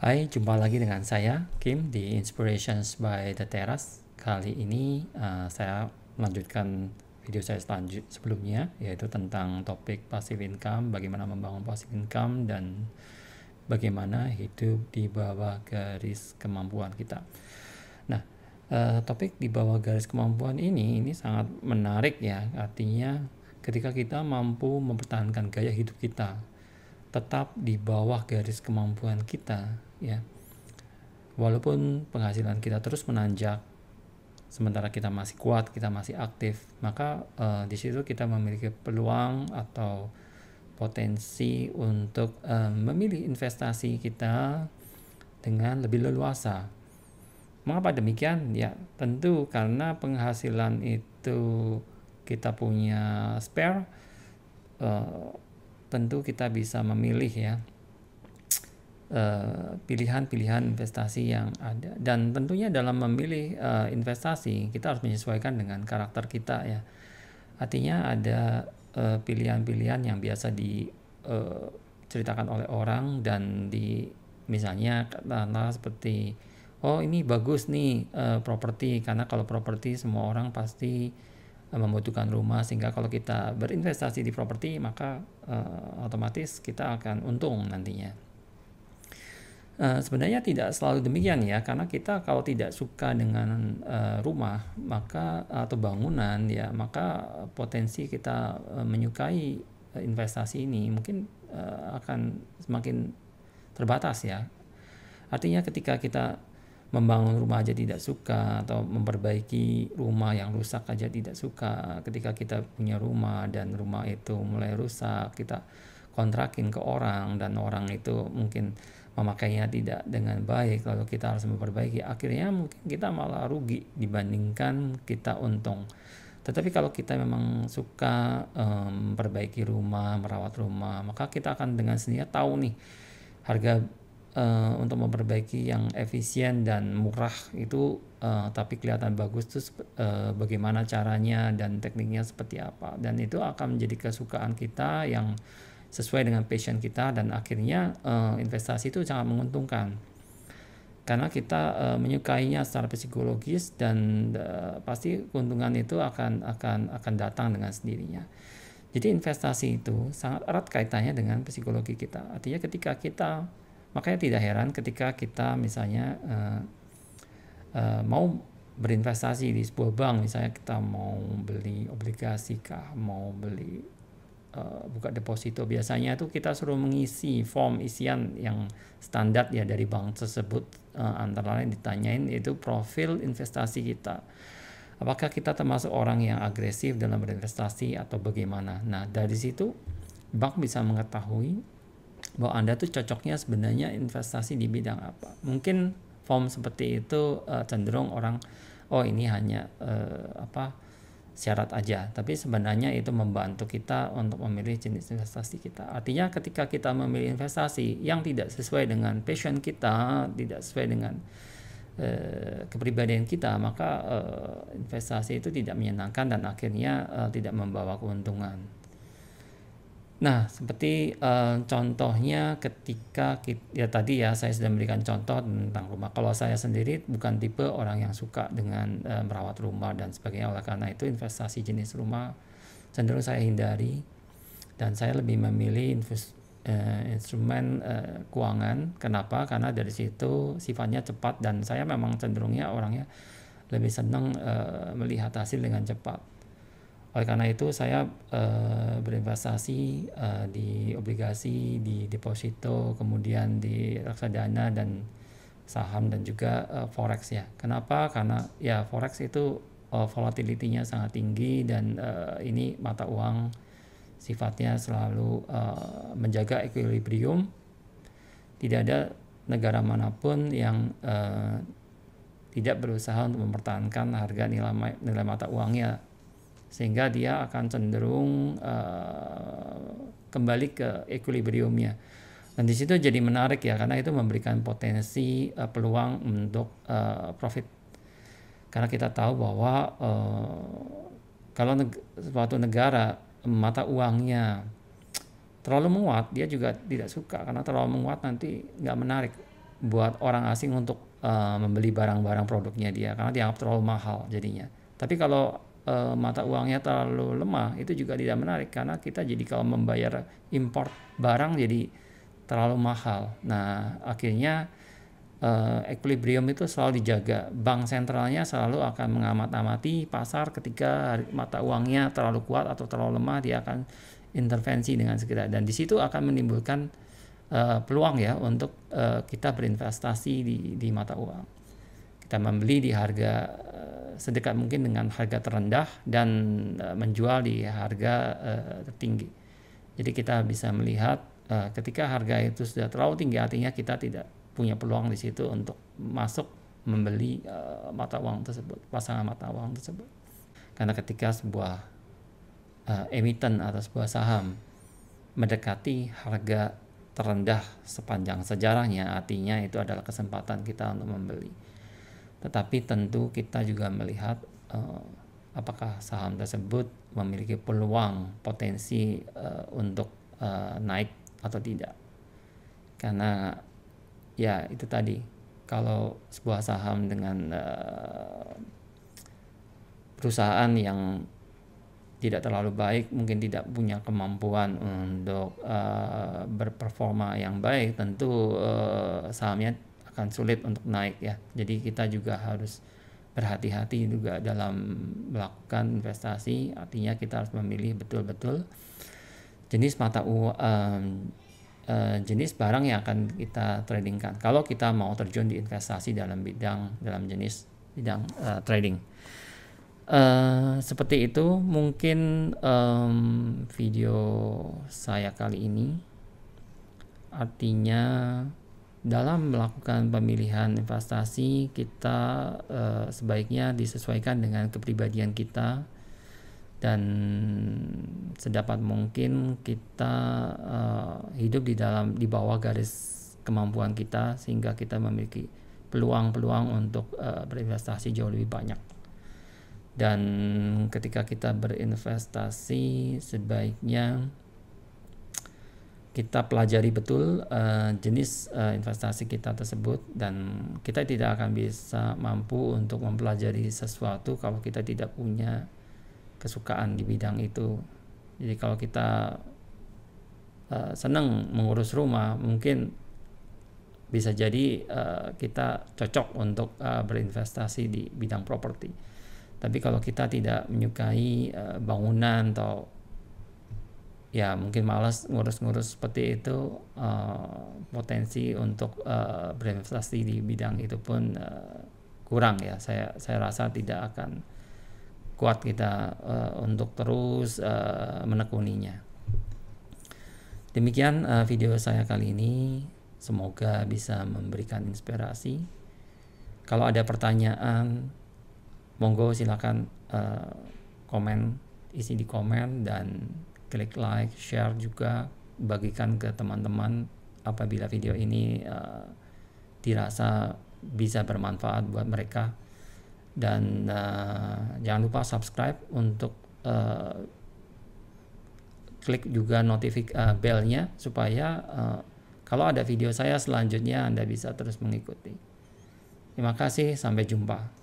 Hai, jumpa lagi dengan saya Kim di Inspirations by the Terrace. Kali ini uh, saya melanjutkan video saya selanjut sebelumnya yaitu tentang topik passive income, bagaimana membangun passive income dan bagaimana hidup di bawah garis kemampuan kita. Nah, uh, topik di bawah garis kemampuan ini ini sangat menarik ya. Artinya ketika kita mampu mempertahankan gaya hidup kita tetap di bawah garis kemampuan kita ya walaupun penghasilan kita terus menanjak sementara kita masih kuat kita masih aktif maka uh, di situ kita memiliki peluang atau potensi untuk uh, memilih investasi kita dengan lebih leluasa mengapa demikian ya tentu karena penghasilan itu kita punya spare uh, tentu kita bisa memilih ya Eh, pilihan-pilihan uh, investasi yang ada dan tentunya dalam memilih uh, investasi kita harus menyesuaikan dengan karakter kita ya artinya ada pilihan eh, pilihan-pilihan yang biasa diceritakan oleh orang dan di misalnya karena seperti oh ini bagus nih properti karena kalau properti semua orang pasti membutuhkan rumah sehingga kalau kita berinvestasi di properti maka otomatis kita akan untung nantinya Eh, sebenarnya tidak selalu demikian ya, karena kita kalau tidak suka dengan uh, rumah maka atau bangunan ya, maka potensi kita uh, menyukai investasi ini mungkin uh, akan semakin terbatas ya. Artinya ketika kita membangun rumah aja tidak suka atau memperbaiki rumah yang rusak aja tidak suka ketika kita punya rumah dan rumah itu mulai rusak kita kontrakin ke orang dan orang itu mungkin memakainya tidak dengan baik lalu kita harus memperbaiki akhirnya mungkin kita malah rugi dibandingkan kita untung tetapi kalau kita memang suka eh, memperbaiki rumah merawat rumah maka kita akan dengan sendirinya tahu nih harga uh, untuk memperbaiki yang efisien dan murah itu uh, tapi kelihatan bagus tuh uh, bagaimana caranya dan tekniknya seperti apa dan itu akan menjadi kesukaan kita yang sesuai dengan passion kita dan akhirnya uh, investasi itu sangat menguntungkan karena kita uh, menyukainya secara psikologis dan uh, pasti keuntungan itu akan akan akan datang dengan sendirinya. Jadi investasi itu sangat erat kaitannya dengan psikologi kita. Artinya ketika kita makanya tidak heran ketika kita misalnya uh, uh, mau berinvestasi di sebuah bank misalnya kita mau beli obligasi kah, mau beli Eh, buka deposito biasanya tuh kita suruh mengisi form isian yang standar ya dari bank tersebut uh, antara lain ditanyain itu profil investasi kita apakah kita termasuk orang yang agresif dalam berinvestasi atau bagaimana nah dari situ bank bisa mengetahui bahwa anda tuh cocoknya sebenarnya investasi di bidang apa mungkin form seperti itu uh, cenderung orang oh ini hanya uh, apa syarat aja, tapi sebenarnya itu membantu kita untuk memilih jenis investasi kita. Artinya ketika kita memilih investasi yang tidak sesuai dengan passion kita, tidak sesuai dengan uh, kepribadian kita, maka uh, investasi itu tidak menyenangkan dan akhirnya uh, tidak membawa keuntungan. Nah, seperti uh, contohnya ketika kita, ya tadi ya saya sudah memberikan contoh tentang rumah. Kalau saya sendiri bukan tipe orang yang suka dengan uh, merawat rumah dan sebagainya. Oleh karena itu investasi jenis rumah cenderung saya hindari dan saya lebih memilih invest, uh, instrumen uh, keuangan. Kenapa? Karena dari situ sifatnya cepat dan saya memang cenderungnya orangnya lebih senang uh, melihat hasil dengan cepat. Oleh karena itu saya uh, berinvestasi uh, di obligasi, di deposito, kemudian di reksadana dan saham dan juga uh, forex ya. Kenapa? Karena ya forex itu uh, volatilitinya sangat tinggi dan uh, ini mata uang sifatnya selalu uh, menjaga equilibrium. Tidak ada negara manapun yang uh, tidak berusaha untuk mempertahankan harga nilai nilai mata uangnya sehingga dia akan cenderung uh, kembali ke equilibriumnya dan di situ jadi menarik ya karena itu memberikan potensi uh, peluang untuk uh, profit karena kita tahu bahwa uh, kalau neg suatu negara mata uangnya terlalu menguat dia juga tidak suka karena terlalu menguat nanti nggak menarik buat orang asing untuk uh, membeli barang-barang produknya dia karena dianggap terlalu mahal jadinya tapi kalau e, mata uangnya terlalu lemah itu juga tidak menarik karena kita jadi kalau membayar import barang jadi terlalu mahal. Nah akhirnya e, equilibrium itu selalu dijaga. Bank sentralnya selalu akan mengamati-amati pasar ketika mata uangnya terlalu kuat atau terlalu lemah dia akan intervensi dengan segera dan di situ akan menimbulkan uh, peluang ya untuk uh, kita berinvestasi di, di mata uang. Kita membeli di harga sedekat mungkin dengan harga terendah dan uh, menjual di harga uh, tertinggi. Jadi kita bisa melihat uh, ketika harga itu sudah terlalu tinggi artinya kita tidak punya peluang di situ untuk masuk membeli uh, mata uang tersebut, pasangan mata uang tersebut. Karena ketika sebuah uh, emiten atau sebuah saham mendekati harga terendah sepanjang sejarahnya, artinya itu adalah kesempatan kita untuk membeli tetapi tentu kita juga melihat uh, apakah saham tersebut memiliki peluang potensi uh, untuk uh, naik atau tidak karena ya itu tadi kalau sebuah saham dengan uh, perusahaan yang tidak terlalu baik mungkin tidak punya kemampuan untuk uh, berperforma yang baik tentu uh, sahamnya akan sulit untuk naik ya. Jadi kita juga harus berhati-hati juga dalam melakukan investasi. Artinya kita harus memilih betul-betul jenis mata uang um, uh, jenis barang yang akan kita tradingkan. Kalau kita mau terjun di investasi dalam bidang dalam jenis bidang uh, trading. Uh, seperti itu mungkin um, video saya kali ini artinya dalam melakukan pemilihan investasi kita uh, sebaiknya disesuaikan dengan kepribadian kita dan sedapat mungkin kita uh, hidup di dalam di bawah garis kemampuan kita sehingga kita memiliki peluang-peluang untuk uh, berinvestasi jauh lebih banyak dan ketika kita berinvestasi sebaiknya kita pelajari betul uh, jenis uh, investasi kita tersebut dan kita tidak akan bisa mampu untuk mempelajari sesuatu kalau kita tidak punya kesukaan di bidang itu. Jadi kalau kita uh, senang mengurus rumah, mungkin bisa jadi uh, kita cocok untuk uh, berinvestasi di bidang properti. Tapi kalau kita tidak menyukai uh, bangunan atau ya mungkin malas ngurus-ngurus seperti itu uh, potensi untuk uh, berinvestasi di bidang itu pun uh, kurang ya saya saya rasa tidak akan kuat kita uh, untuk terus uh, menekuninya demikian uh, video saya kali ini semoga bisa memberikan inspirasi kalau ada pertanyaan monggo silakan uh, komen isi di komen dan klik like, share juga, bagikan ke teman-teman apabila video ini uh, dirasa bisa bermanfaat buat mereka. Dan uh, jangan lupa subscribe untuk uh, klik juga notifik uh, belnya supaya uh, kalau ada video saya selanjutnya Anda bisa terus mengikuti. Terima kasih, sampai jumpa.